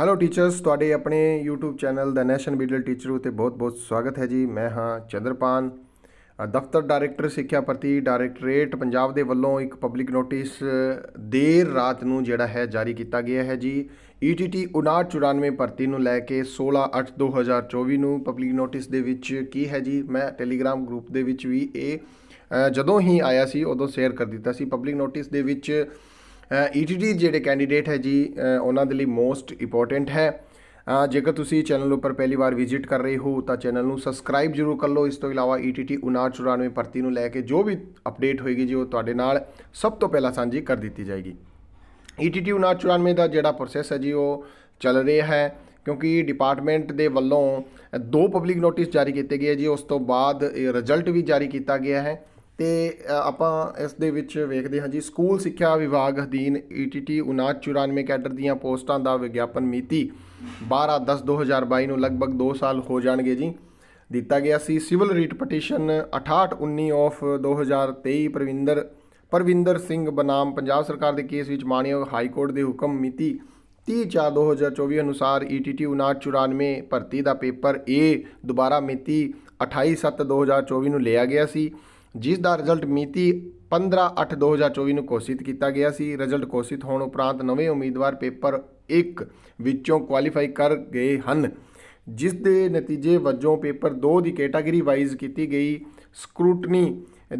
hello teachers ਤੁਹਾਡੇ ਆਪਣੇ YouTube channel ਦਾ ਨੈਸ਼ਨ ਬੀਡਲ ਟੀਚਰ ਉਤੇ ਬਹੁਤ-ਬਹੁਤ ਸਵਾਗਤ ਹੈ ਜੀ ਮੈਂ ਹਾਂ ਚੰਦਰਪਾਨ ਦਫ਼ਤਰ ਡਾਇਰੈਕਟਰ ਸਿੱਖਿਆ ਪ੍ਰਤੀ ਡਾਇਰੈਕਟਰੇਟ ਪੰਜਾਬ ਦੇ ਵੱਲੋਂ ਇੱਕ ਪਬਲਿਕ ਨੋਟਿਸ ਦੇਰ ਰਾਤ ਨੂੰ ਜਿਹੜਾ ਹੈ ਜਾਰੀ ਕੀਤਾ ਗਿਆ ਹੈ ਜੀ ETT 5994 ਭਰਤੀ ਨੂੰ ਲੈ ਕੇ 16/8/2024 ਨੂੰ ਪਬਲਿਕ ਨੋਟਿਸ ਦੇ ਵਿੱਚ ਕੀ ਹੈ ਜੀ ਮੈਂ ਟੈਲੀਗ੍ਰਾਮ ਗਰੁੱਪ ਦੇ ਵਿੱਚ ਵੀ ਇਹ ਜਦੋਂ ਹੀ ਆਇਆ ਸੀ ਉਦੋਂ ਸ਼ੇਅਰ ਕਰ ਦਿੱਤਾ ਸੀ ਪਬਲਿਕ ਨੋਟਿਸ ਦੇ ਵਿੱਚ ਈਟੀਡੀ e ਜਿਹੜੇ ਕੈਂਡੀਡੇਟ ਹੈ ਜੀ ਉਹਨਾਂ ਦੇ ਲਈ ਮੋਸਟ ਇੰਪੋਰਟੈਂਟ ਹੈ ਜੇਕਰ ਤੁਸੀਂ ਚੈਨਲ ਉੱਪਰ ਪਹਿਲੀ ਵਾਰ ਵਿਜ਼ਿਟ ਕਰ ਰਹੇ ਹੋ ਤਾਂ ਚੈਨਲ ਨੂੰ ਸਬਸਕ੍ਰਾਈਬ ਜ਼ਰੂਰ ਕਰ ਲਓ ਇਸ ਤੋਂ ਇਲਾਵਾ ਈਟੀਟੀ e 5994 ਭਰਤੀ ਨੂੰ ਲੈ ਕੇ ਜੋ ਵੀ ਅਪਡੇਟ ਹੋਏਗੀ ਜੀ ਉਹ ਤੁਹਾਡੇ ਨਾਲ ਸਭ ਤੋਂ ਪਹਿਲਾਂ ਸਾਂਝੀ ਕਰ ਦਿੱਤੀ ਜਾਏਗੀ ਈਟੀਟੀ e 5994 ਦਾ ਜਿਹੜਾ ਪ੍ਰੋਸੈਸ ਹੈ ਜੀ ਉਹ ਚੱਲ ਰਿਹਾ ਹੈ ਕਿਉਂਕਿ ਡਿਪਾਰਟਮੈਂਟ ਦੇ ਵੱਲੋਂ ਦੋ ਪਬਲਿਕ ਨੋਟਿਸ ਜਾਰੀ ਕੀਤੇ ਗਏ ਜੀ ਉਸ ਤੋਂ ਬਾਅਦ ਰਿਜ਼ਲਟ ਵੀ ਜਾਰੀ ਕੀਤਾ ਗਿਆ ਹੈ ਤੇ ਆਪਾਂ ਇਸ ਦੇ ਵਿੱਚ ਵੇਖਦੇ ਹਾਂ ਜੀ ਸਕੂਲ ਸਿੱਖਿਆ ਵਿਭਾਗ ਅਧੀਨ ETT 9994 ਕੈਡਰ ਦੀਆਂ ਪੋਸਟਾਂ ਦਾ ਵਿਗਿਆਪਨ ਮਿਤੀ 12/10/2022 ਨੂੰ ਲਗਭਗ 2 ਸਾਲ ਹੋ ਜਾਣਗੇ ਜੀ ਦਿੱਤਾ ਗਿਆ ਸੀ civil writ petition 6819 of 2023 Pravinder Parvinder Singh ਬਨਾਮ ਪੰਜਾਬ ਸਰਕਾਰ ਦੇ ਕੇਸ ਵਿੱਚ ਮਾਨਯੋਗ ਹਾਈ ਕੋਰਟ ਦੇ ਹੁਕਮ ਮਿਤੀ 30/4/2024 ਅਨੁਸਾਰ ETT 9994 ਭਰਤੀ ਦਾ ਪੇਪਰ A ਦੁਬਾਰਾ ਮਿਤੀ 28/7/2024 ਨੂੰ ਲਿਆ ਗਿਆ ਸੀ ਜਿਸ ਦਾ ਰਿਜ਼ਲਟ ਮੀਤੀ 15/8/2024 ਨੂੰ ਘੋਸ਼ਿਤ ਕੀਤਾ ਗਿਆ ਸੀ ਰਿਜ਼ਲਟ ਘੋਸ਼ਿਤ ਹੋਣ ਉਪਰੰਤ ਨਵੇਂ ਉਮੀਦਵਾਰ ਪੇਪਰ 1 ਵਿੱਚੋਂ ਕੁਆਲੀਫਾਈ ਕਰ ਗਏ ਹਨ ਜਿਸ ਦੇ ਨਤੀਜੇ ਵਜੋਂ ਪੇਪਰ 2 ਦੀ ਕੈਟਾਗਰੀ ਵਾਈਜ਼ ਕੀਤੀ ਗਈ ਸਕਰੂਟਨੀ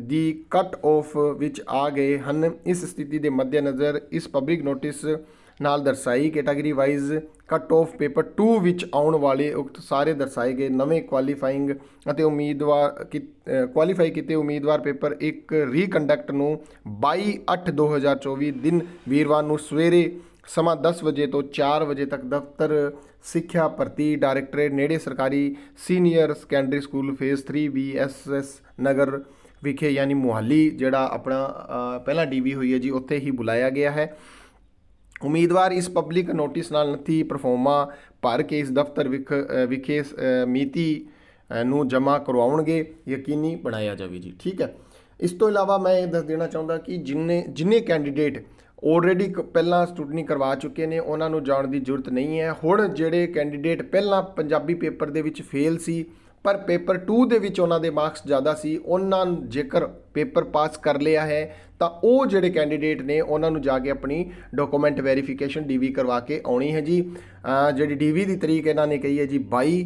ਦੀ ਕੱਟ ਆਫ ਵਿੱਚ ਆ ਗਏ ਹਨ ਇਸ ਸਥਿਤੀ ਦੇ ਮੱਦੇਨਜ਼ਰ ਇਸ ਪਬਲਿਕ ਨੋਟਿਸ ਨਾਲ ਦਰਸਾਈ category wise cut off paper 2 ਵਿੱਚ ਆਉਣ ਵਾਲੇ ਉਕਤ ਸਾਰੇ ਦਰਸਾਏ ਗਏ ਨਵੇਂ ਕੁਆਲੀਫਾਈਂਗ ਅਤੇ ਉਮੀਦਵਾਰ ਕੁਆਲੀਫਾਈ ਕੀਤੇ ਉਮੀਦਵਾਰ ਪੇਪਰ 1 ਰੀਕੰਡਕਟ ਨੂੰ 22/8/2024 ਦਿਨ ਵੀਰਵਾਰ ਨੂੰ ਸਵੇਰੇ ਸਮਾਂ 10 ਵਜੇ ਤੋਂ 4 ਵਜੇ ਤੱਕ ਦਫ਼ਤਰ ਸਿੱਖਿਆ ਭਰਤੀ ਡਾਇਰੈਕਟਰੇਟ ਨੇੜੇ ਸਰਕਾਰੀ senior secondary school phase 3 BSS Nagar ਵਿਖੇ ਯਾਨੀ ਮੁਹਾਲੀ ਜਿਹੜਾ ਆਪਣਾ ਪਹਿਲਾ ਡੀਵੀ ਹੋਈ ਹੈ ਜੀ ਉੱਥੇ ਹੀ ਬੁਲਾਇਆ ਗਿਆ ਹੈ ਉਮੀਦਵਾਰ ਇਸ ਪਬਲਿਕ ਨੋਟਿਸ ਨਾਲ ਨਥੀ ਪਰਫਾਰਮਾ ਭਰ ਕੇ ਇਸ ਦਫ਼ਤਰ ਵਿਖੇ ਮਿਤੀ ਨੂੰ ਜਮ੍ਹਾਂ ਕਰਵਾਉਣਗੇ ਯਕੀਨੀ ਬਣਾਇਆ ਜਾਵੇ ਜੀ ਠੀਕ ਹੈ ਇਸ ਤੋਂ ਇਲਾਵਾ ਮੈਂ ਇਹ ਦੱਸ ਦੇਣਾ ਚਾਹੁੰਦਾ ਕਿ ਜਿੰਨੇ ਜਿੰਨੇ ਕੈਂਡੀਡੇਟ ਆਲਰੇਡੀ ਪਹਿਲਾਂ ਸਟੂਡੈਂਟ ਕਰਵਾ ਚੁੱਕੇ ਨੇ ਉਹਨਾਂ ਨੂੰ ਜਾਣ ਦੀ ਜ਼ਰੂਰਤ ਨਹੀਂ ਹੈ ਹੁਣ ਜਿਹੜੇ ਕੈਂਡੀਡੇਟ ਪਹਿਲਾਂ ਪੰਜਾਬੀ ਪੇਪਰ ਦੇ ਵਿੱਚ ਫੇਲ ਸੀ ਪਰ ਪੇਪਰ 2 ਦੇ ਵਿੱਚ ਉਹਨਾਂ ਦੇ ਮਾਰਕਸ ਜ਼ਿਆਦਾ ਸੀ ਉਹਨਾਂ ਜੇਕਰ ਪੇਪਰ ਪਾਸ ਕਰ ਲਿਆ ਹੈ ਤਾਂ ਉਹ ਜਿਹੜੇ ਕੈਂਡੀਡੇਟ ਨੇ ਉਹਨਾਂ ਨੂੰ ਜਾ ਕੇ ਆਪਣੀ ਡਾਕੂਮੈਂਟ ਵੈਰੀਫਿਕੇਸ਼ਨ ਡੀਵੀ ਕਰਵਾ ਕੇ ਆਉਣੀ ਹੈ ਜੀ ਜਿਹੜੀ ਡੀਵੀ ਦੀ ਤਰੀਕ ਇਹਨਾਂ ਨੇ ਕਹੀ ਹੈ ਜੀ 22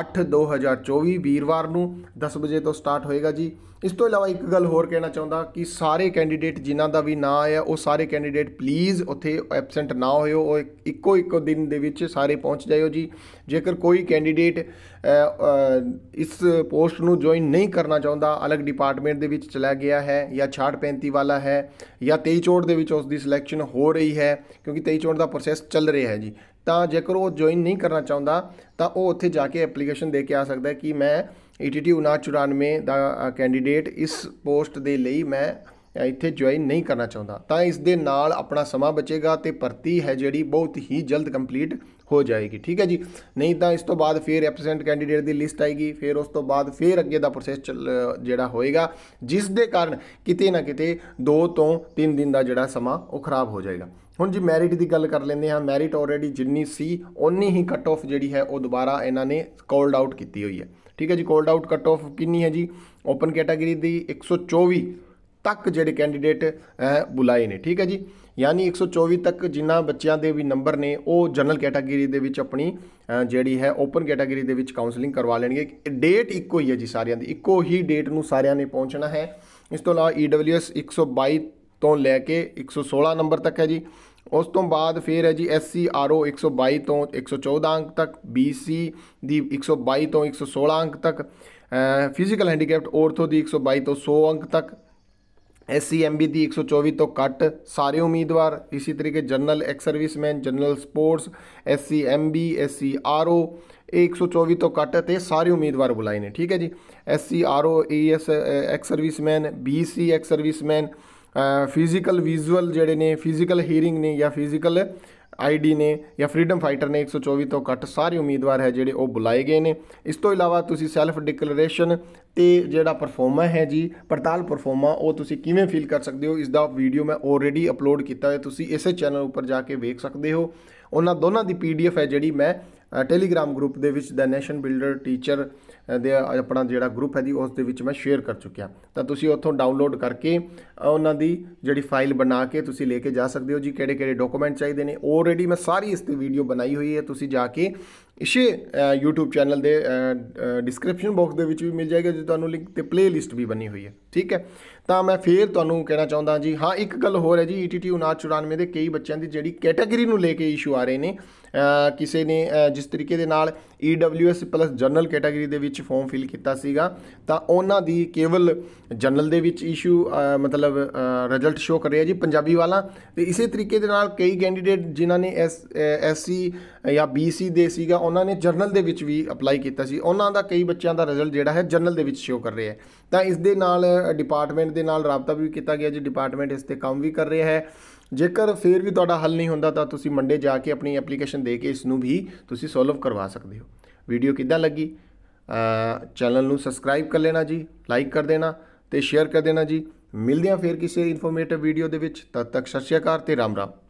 8 2024 ਵੀਰਵਾਰ ਨੂੰ 10 ਵਜੇ ਤੋਂ ਸਟਾਰਟ ਹੋਏਗਾ ਜੀ ਇਸ ਤੋਂ ਇਲਾਵਾ ਇੱਕ ਗੱਲ ਹੋਰ ਕਹਿਣਾ ਚਾਹੁੰਦਾ ਕਿ ਸਾਰੇ ਕੈਂਡੀਡੇਟ ਜਿਨ੍ਹਾਂ ਦਾ ਵੀ ਨਾਂ ਆਇਆ ਉਹ ਸਾਰੇ ਕੈਂਡੀਡੇਟ ਪਲੀਜ਼ ਉੱਥੇ ਐਬਸੈਂਟ ਨਾ ਹੋਇਓ ਉਹ ਇੱਕੋ ਇੱਕੋ ਦਿਨ ਦੇ ਵਿੱਚ ਸਾਰੇ ਪਹੁੰਚ ਜਾਇਓ ਜੀ ਜੇਕਰ ਕੋਈ ਕੈਂਡੀਡੇਟ ਇਸ ਪੋਸਟ ਨੂੰ ਜੁਆਇਨ ਨਹੀਂ ਕਰਨਾ ਚਾਹੁੰਦਾ ਅਲੱਗ ਡਿਪਾਰਟਮੈਂਟ ਦੇ ਵਿੱਚ ਚਲਾ ਗਿਆ ਹੈ ਜਾਂ ਛਾੜ 35 ਵਾਲਾ ਹੈ ਜਾਂ 23 ਚੋੜ ਦੇ ਵਿੱਚ ਉਸ ਦੀ ਸਿਲੈਕਸ਼ਨ ਹੋ ਰਹੀ ਹੈ ਕਿਉਂਕਿ 23 ਚੋੜ ਦਾ ਪ੍ਰੋਸੈਸ ਚੱਲ ਰਿਹਾ ਹੈ ਜੀ ਤਾਂ ਜੇਕਰ ਉਹ ਜੁਆਇਨ ਨਹੀਂ ਕਰਨਾ ਚਾਹੁੰਦਾ ਤਾਂ ਉਹ ਉੱਥੇ ਜਾ ਕੇ ਐਪਲੀਕੇਸ਼ਨ ਦੇ ਕੇ ਆ ਸਕਦਾ ਹੈ ਕਿ ਮੈਂ ETT 994 ਦਾ ਕੈਂਡੀਡੇਟ ਇਸ ਪੋਸਟ ਦੇ ਲਈ ਮੈਂ ਇੱਥੇ ਜੁਆਇਨ ਨਹੀਂ ਕਰਨਾ ਚਾਹੁੰਦਾ ਤਾਂ ਇਸ ਦੇ ਨਾਲ ਆਪਣਾ ਸਮਾਂ ਬਚੇਗਾ ਤੇ ਭਰਤੀ ਹੈ ਜਿਹੜੀ ਬਹੁਤ ਹੀ ਜਲਦ ਕੰਪਲੀਟ ਹੋ ਜਾਏਗੀ ਠੀਕ ਹੈ ਜੀ ਨਹੀਂ ਤਾਂ ਇਸ ਤੋਂ ਬਾਅਦ ਫਿਰ ਰੈਪਰੈਜ਼ੈਂਟ ਕੈਂਡੀਡੇਟ ਦੀ ਲਿਸਟ ਆਏਗੀ ਫਿਰ ਉਸ ਤੋਂ ਬਾਅਦ ਫਿਰ ਅੱਗੇ ਦਾ ਪ੍ਰੋਸੈਸ ਜਿਹੜਾ ਹੋਏਗਾ ਜਿਸ ਦੇ ਕਾਰਨ ਕਿਤੇ ਨਾ ਕਿਤੇ 2 ਤੋਂ 3 ਦਿਨ ਦਾ ਜਿਹੜਾ ਸਮਾਂ ਉਹ ਖਰਾਬ ਹੋ ਜਾਏਗਾ ਹੁਣ ਜੀ ਮੈਰਿਟ ਦੀ ਗੱਲ ਕਰ ਲੈਂਦੇ ਹਾਂ ਮੈਰਿਟ ਆਲਰੇਡੀ ਜਿੰਨੀ ਸੀ ਓਨੀ ਹੀ ਕੱਟ ਆਫ ਜਿਹੜੀ ਹੈ ਉਹ ਦੁਬਾਰਾ ਇਹਨਾਂ ਨੇ ਕਾਲਡ ਆਊਟ ਕੀਤੀ ਹੋਈ ਹੈ ਠੀਕ ਹੈ ਜੀ ਕਾਲਡ ਆਊਟ ਕੱਟ ਆਫ ਕਿੰਨੀ ਹੈ ਜੀ ਓਪਨ ਕੈਟਾਗਰੀ ਦੀ 124 ਤੱਕ ਜਿਹੜੇ ਕੈਂਡੀਡੇਟ ਬੁਲਾਏ ਨੇ ਠੀਕ ਹੈ ਜੀ ਯਾਨੀ 124 ਤੱਕ ਜਿਨ੍ਹਾਂ ਬੱਚਿਆਂ ਦੇ ਵੀ ਨੰਬਰ ਨੇ ਉਹ ਜਨਰਲ ਕੈਟਾਗਰੀ ਦੇ ਵਿੱਚ ਆਪਣੀ ਜਿਹੜੀ ਹੈ ਓਪਨ ਕੈਟਾਗਰੀ ਦੇ ਵਿੱਚ ਕਾਉਂਸਲਿੰਗ ਕਰਵਾ ਲੈਣਗੇ ਡੇਟ ਇੱਕੋ ਹੀ ਹੈ ਜੀ ਸਾਰਿਆਂ ਦੀ ਇੱਕੋ ਹੀ ਡੇਟ ਨੂੰ ਸਾਰਿਆਂ ਨੇ ਪਹੁੰਚਣਾ ਹੈ ਇਸ ਤੋਂ ਇਲਾਵਾ EWS 122 ਤੋਂ ਲੈ ਕੇ 116 ਨੰਬਰ ਤੱਕ ਹੈ ਜੀ ਉਸ ਤੋਂ ਬਾਅਦ ਫਿਰ ਹੈ ਜੀ ਐਸਸੀ ਆਰਓ 122 ਤੋਂ 114 ਅੰਕ ਤੱਕ BC ਦੀ 122 ਤੋਂ 116 ਅੰਕ ਤੱਕ ਫਿਜ਼ੀਕਲ ਹੈਂਡੀਕੈਪਟ ਔਰਥੋ ਦੀ 122 ਤੋਂ 100 ਅੰਕ ਤੱਕ एससी e ਦੀ 124 ਤੋਂ ਕੱਟ ਸਾਰੇ ਉਮੀਦਵਾਰ ਇਸੇ ਤਰੀਕੇ general ex serviceman general sports SC MB 124 ਤੋਂ ਕੱਟ ਤੇ ਸਾਰੇ ਉਮੀਦਵਾਰ ਬੁਲਾਏ ਨੇ ਠੀਕ ਹੈ ਜੀ SC RO AS ex serviceman BC ex serviceman physical visual ਜਿਹੜੇ ਨੇ ਫਿਜ਼ੀਕਲ ਹੀਅਰਿੰਗ ਨੇ ਜਾਂ ਫਿਜ਼ੀਕਲ ਆਈਡੀ ਨੇ ਜਾਂ ਫਰੀडम ਫਾਈਟਰ ਨੇ 124 ਤੋਂ ਘੱਟ ਸਾਰੇ ਉਮੀਦਵਾਰ ਹੈ ਜਿਹੜੇ ਉਹ ਬੁਲਾਏ ਗਏ ਨੇ ਇਸ ਤੋਂ ਇਲਾਵਾ ਤੁਸੀਂ ਸੈਲਫ ਡਿਕਲੇਰੇਸ਼ਨ ਤੇ ਜਿਹੜਾ ਪਰਫਾਰਮਾ ਹੈ ਜੀ ਪੜਤਾਲ ਪਰਫਾਰਮਾ ਉਹ ਤੁਸੀਂ ਕਿਵੇਂ ਫੀਲ ਕਰ ਸਕਦੇ ਹੋ ਇਸ ਦਾ ਵੀਡੀਓ ਮੈਂ ਆਲਰੇਡੀ ਅਪਲੋਡ ਕੀਤਾ ਹੈ ਤੁਸੀਂ ਇਸੇ ਚੈਨਲ ਉੱਪਰ ਜਾ ਕੇ ਵੇਖ ਸਕਦੇ ਹੋ ਉਹਨਾਂ ਦੋਨਾਂ ਦੀ ਪੀਡੀਐਫ ਹੈ ਜਿਹੜੀ ਮੈਂ ਟੈਲੀਗ੍ਰਾਮ ਗਰੁੱਪ ਦੇ ਵਿੱਚ ਦਾ ਨੈਸ਼ਨ ਬਿਲਡਰ ਟੀਚਰ ਦੇ ਆਪਣਾ ਜਿਹੜਾ ਗਰੁੱਪ ਹੈ ਦੀ ਉਸ ਦੇ ਵਿੱਚ ਮੈਂ ਸ਼ੇਅਰ ਕਰ ਚੁੱਕਿਆ ਤਾਂ ਤੁਸੀਂ ਉੱਥੋਂ ਡਾਊਨਲੋਡ ਕਰਕੇ ਉਹਨਾਂ ਦੀ ਜਿਹੜੀ ਫਾਈਲ ਬਣਾ ਕੇ ਤੁਸੀਂ ਲੈ ਕੇ ਜਾ ਸਕਦੇ ਹੋ ਜੀ ਕਿਹੜੇ ਕਿਹੜੇ ਡਾਕੂਮੈਂਟ ਚਾਹੀਦੇ ਨੇ ਆਲਰੇਡੀ ਮੈਂ ਸਾਰੀ ਇਸ ਤੇ ਵੀਡੀਓ ਬਣਾਈ ਹੋਈ ਹੈ ਤੁਸੀਂ ਜਾ ਕੇ ਇਸੇ YouTube ਚੈਨਲ ਦੇ ਡਿਸਕ੍ਰਿਪਸ਼ਨ ਬਾਕਸ ਦੇ ਵਿੱਚ ਵੀ ਮਿਲ ਜਾਏਗਾ ਜੇ ਤੁਹਾਨੂੰ ਲਿੰਕ ਤੇ ਪਲੇਲਿਸਟ ਵੀ ਬਣੀ ਹੋਈ ਹੈ ਠੀਕ ਹੈ ਤਾਂ ਮੈਂ ਫੇਰ ਤੁਹਾਨੂੰ ਕਹਿਣਾ ਚਾਹੁੰਦਾ ਜੀ ਹਾਂ ਇੱਕ ਗੱਲ ਹੋਰ ਹੈ ਜੀ ETT 9994 ਦੇ ਕਈ ਬੱਚਿਆਂ ਦੀ ਜਿਹੜੀ ਕੈਟਾਗਰੀ ਨੂੰ ਲੈ ਕੇ ਇਸ਼ੂ ਆ ਰਹੇ ਨੇ ਕਿਸੇ ਨੇ ਜਿਸ ਤਰੀਕੇ ਦੇ ਨਾਲ EWS ਪਲੱਸ ਜਨਰਲ ਕੈਟਾਗਰੀ ਦੇ ਵਿੱਚ ਵਿੱਚ ਫਾਰਮ ਫਿਲ ਕੀਤਾ ਸੀਗਾ ਤਾਂ ਉਹਨਾਂ ਦੀ ਕੇਵਲ ਜਨਰਲ ਦੇ ਵਿੱਚ ਇਸ਼ੂ ਮਤਲਬ ਰਿਜ਼ਲਟ ਸ਼ੋ ਕਰ ਰਿਹਾ ਜੀ ਪੰਜਾਬੀ ਵਾਲਾ ਤੇ ਇਸੇ ਤਰੀਕੇ ਦੇ ਨਾਲ ਕਈ ਕੈਂਡੀਡੇਟ ਜਿਨ੍ਹਾਂ ਨੇ ਐਸ ਐਸਸੀ ਜਾਂ ਬੀਸੀ ਦੇ ਸੀਗਾ ਉਹਨਾਂ ਨੇ ਜਨਰਲ ਦੇ ਵਿੱਚ ਵੀ ਅਪਲਾਈ ਕੀਤਾ ਸੀ ਉਹਨਾਂ ਦਾ ਕਈ ਬੱਚਿਆਂ ਦਾ ਰਿਜ਼ਲਟ ਜਿਹੜਾ ਹੈ ਜਨਰਲ ਦੇ ਵਿੱਚ ਸ਼ੋ ਕਰ ਰਿਹਾ ਹੈ ਤਾਂ ਇਸ ਦੇ ਨਾਲ ਡਿਪਾਰਟਮੈਂਟ ਦੇ ਨਾਲ ਰਾਬਤਾ ਵੀ ਕੀਤਾ ਗਿਆ ਜੀ ਡਿਪਾਰਟਮੈਂਟ ਇਸ ਤੇ ਕੰਮ ਵੀ ਕਰ ਰਿਹਾ ਹੈ ਜੇਕਰ ਫੇਰ ਵੀ ਤੁਹਾਡਾ ਹੱਲ ਨਹੀਂ ਹੁੰਦਾ ਤਾਂ ਤੁਸੀਂ ਮੰਡੇ ਜਾ ਕੇ ਆਪਣੀ ਐਪਲੀਕੇਸ਼ਨ ਦੇ ਕੇ ਇਸ ਨੂੰ ਵੀ ਤੁਸੀਂ ਸੋਲਵ ਕਰਵਾ ਸਕਦੇ ਹੋ ਵੀਡੀਓ ਕਿੱਦਾਂ ਲੱਗੀ ਚੈਨਲ ਨੂੰ ਸਬਸਕ੍ਰਾਈਬ ਕਰ ਲੈਣਾ ਜੀ ਲਾਈਕ ਕਰ ਦੇਣਾ ਤੇ ਸ਼ੇਅਰ ਕਰ ਦੇਣਾ ਜੀ ਮਿਲਦੇ ਆ ਫੇਰ ਕਿਸੇ ਇਨਫੋਰਮੇਟਿਵ ਵੀਡੀਓ ਦੇ ਵਿੱਚ ਤਦ ਤੱਕ ਸਤਿ ਸ਼੍ਰੀ ਅਕਾਲ ਤੇ ਰਾਮ ਰਾਮ